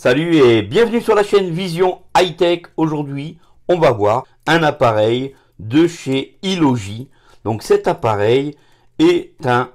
Salut et bienvenue sur la chaîne Vision High Tech. Aujourd'hui, on va voir un appareil de chez Ilogi. Donc cet appareil est un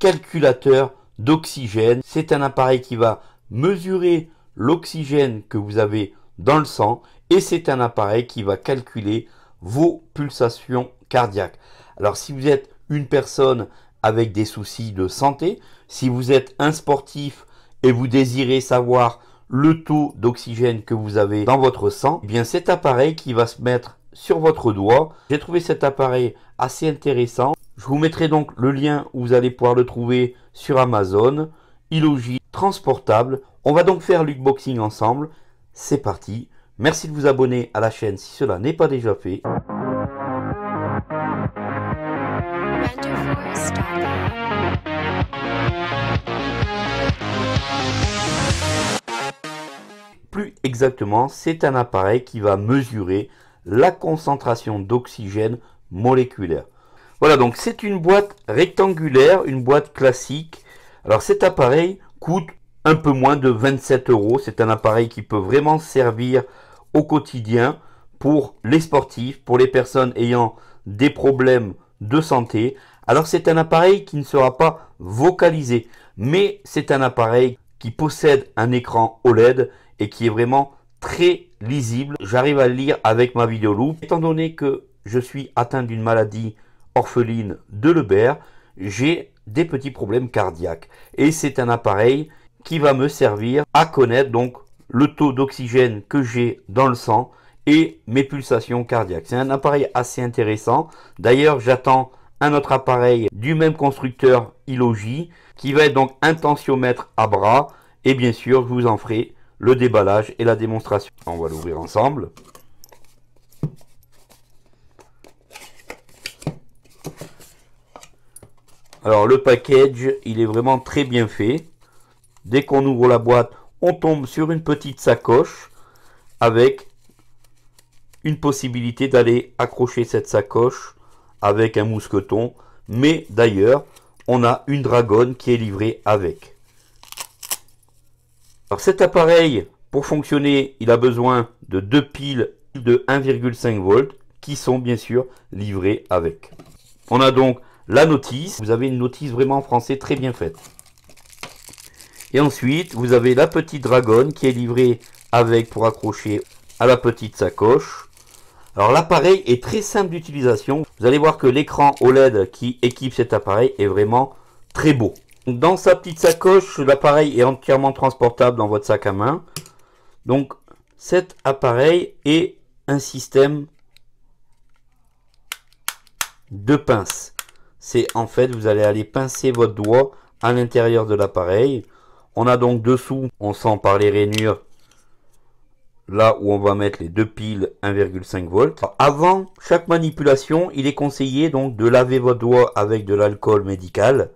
calculateur d'oxygène. C'est un appareil qui va mesurer l'oxygène que vous avez dans le sang et c'est un appareil qui va calculer vos pulsations cardiaques. Alors si vous êtes une personne avec des soucis de santé, si vous êtes un sportif et vous désirez savoir le taux d'oxygène que vous avez dans votre sang, et eh bien cet appareil qui va se mettre sur votre doigt. J'ai trouvé cet appareil assez intéressant. Je vous mettrai donc le lien où vous allez pouvoir le trouver sur Amazon. logit transportable. On va donc faire l'unboxing ensemble. C'est parti. Merci de vous abonner à la chaîne si cela n'est pas déjà fait. Plus exactement, c'est un appareil qui va mesurer la concentration d'oxygène moléculaire. Voilà, donc c'est une boîte rectangulaire, une boîte classique. Alors cet appareil coûte un peu moins de 27 euros. C'est un appareil qui peut vraiment servir au quotidien pour les sportifs, pour les personnes ayant des problèmes de santé. Alors c'est un appareil qui ne sera pas vocalisé, mais c'est un appareil qui possède un écran OLED et qui est vraiment très lisible. J'arrive à le lire avec ma vidéo loupe Étant donné que je suis atteint d'une maladie orpheline de Lebert, j'ai des petits problèmes cardiaques. Et c'est un appareil qui va me servir à connaître donc le taux d'oxygène que j'ai dans le sang et mes pulsations cardiaques. C'est un appareil assez intéressant. D'ailleurs, j'attends un autre appareil du même constructeur Ilogi qui va être donc un tensiomètre à bras et bien sûr, je vous en ferai le déballage et la démonstration. On va l'ouvrir ensemble. Alors le package, il est vraiment très bien fait. Dès qu'on ouvre la boîte, on tombe sur une petite sacoche avec une possibilité d'aller accrocher cette sacoche avec un mousqueton. Mais d'ailleurs, on a une dragonne qui est livrée avec. Alors cet appareil, pour fonctionner, il a besoin de deux piles de 1,5 volts qui sont bien sûr livrées avec. On a donc la notice. Vous avez une notice vraiment en français très bien faite. Et ensuite, vous avez la petite dragonne qui est livrée avec pour accrocher à la petite sacoche. Alors l'appareil est très simple d'utilisation. Vous allez voir que l'écran OLED qui équipe cet appareil est vraiment très beau. Dans sa petite sacoche, l'appareil est entièrement transportable dans votre sac à main. Donc cet appareil est un système de pince. C'est en fait, vous allez aller pincer votre doigt à l'intérieur de l'appareil. On a donc dessous, on sent par les rainures, là où on va mettre les deux piles 1,5 volts. Avant chaque manipulation, il est conseillé donc de laver votre doigt avec de l'alcool médical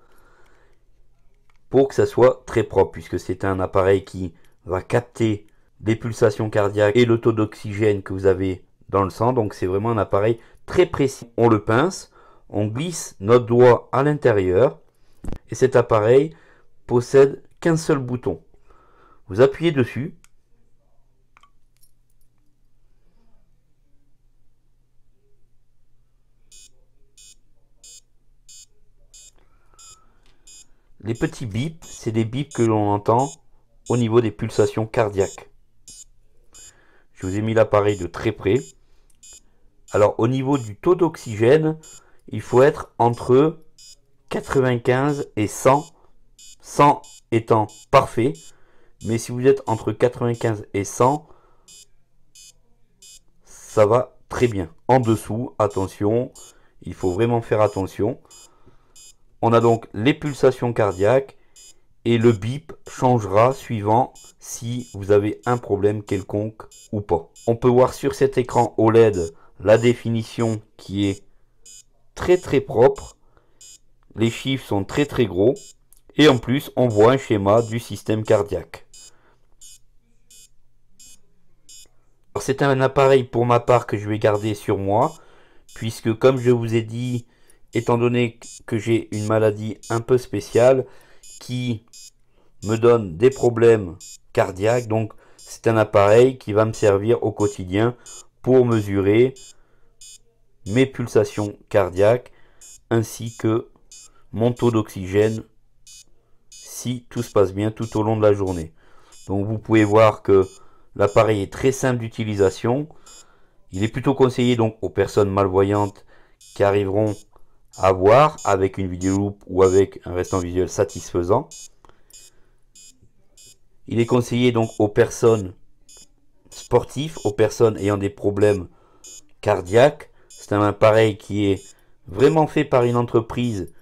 que ça soit très propre, puisque c'est un appareil qui va capter les pulsations cardiaques et le taux d'oxygène que vous avez dans le sang. Donc c'est vraiment un appareil très précis. On le pince, on glisse notre doigt à l'intérieur et cet appareil possède qu'un seul bouton. Vous appuyez dessus Les petits bips, c'est des bips que l'on entend au niveau des pulsations cardiaques. Je vous ai mis l'appareil de très près. Alors au niveau du taux d'oxygène, il faut être entre 95 et 100. 100 étant parfait. Mais si vous êtes entre 95 et 100, ça va très bien. En dessous, attention, il faut vraiment faire attention. On a donc les pulsations cardiaques et le bip changera suivant si vous avez un problème quelconque ou pas. On peut voir sur cet écran OLED la définition qui est très très propre. Les chiffres sont très très gros. Et en plus, on voit un schéma du système cardiaque. C'est un appareil pour ma part que je vais garder sur moi, puisque comme je vous ai dit, étant donné que j'ai une maladie un peu spéciale qui me donne des problèmes cardiaques. Donc c'est un appareil qui va me servir au quotidien pour mesurer mes pulsations cardiaques ainsi que mon taux d'oxygène si tout se passe bien tout au long de la journée. Donc vous pouvez voir que l'appareil est très simple d'utilisation. Il est plutôt conseillé donc aux personnes malvoyantes qui arriveront voir avec une vidéo ou avec un restant visuel satisfaisant. Il est conseillé donc aux personnes sportives, aux personnes ayant des problèmes cardiaques. C'est un appareil qui est vraiment fait par une entreprise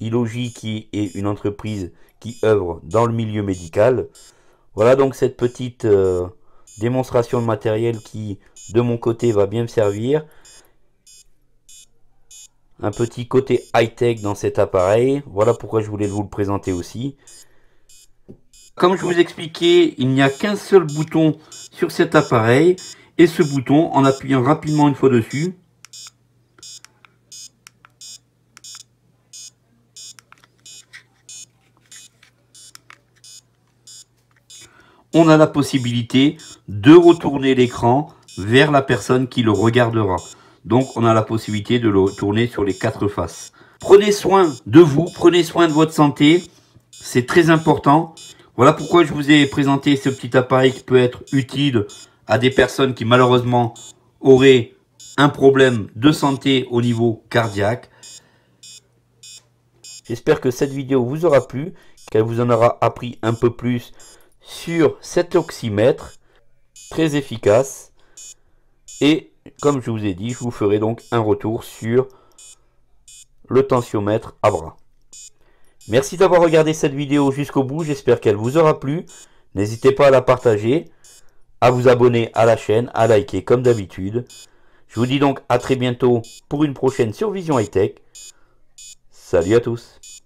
Ilogi qui est une entreprise qui œuvre dans le milieu médical. Voilà donc cette petite euh, démonstration de matériel qui de mon côté va bien me servir un petit côté high-tech dans cet appareil. Voilà pourquoi je voulais vous le présenter aussi. Comme je vous expliquais, il n'y a qu'un seul bouton sur cet appareil. Et ce bouton, en appuyant rapidement une fois dessus, on a la possibilité de retourner l'écran vers la personne qui le regardera. Donc on a la possibilité de le tourner sur les quatre faces. Prenez soin de vous, prenez soin de votre santé, c'est très important. Voilà pourquoi je vous ai présenté ce petit appareil qui peut être utile à des personnes qui malheureusement auraient un problème de santé au niveau cardiaque. J'espère que cette vidéo vous aura plu, qu'elle vous en aura appris un peu plus sur cet oxymètre très efficace et comme je vous ai dit, je vous ferai donc un retour sur le tensiomètre à bras. Merci d'avoir regardé cette vidéo jusqu'au bout, j'espère qu'elle vous aura plu. N'hésitez pas à la partager, à vous abonner à la chaîne, à liker comme d'habitude. Je vous dis donc à très bientôt pour une prochaine sur Vision High Tech. Salut à tous.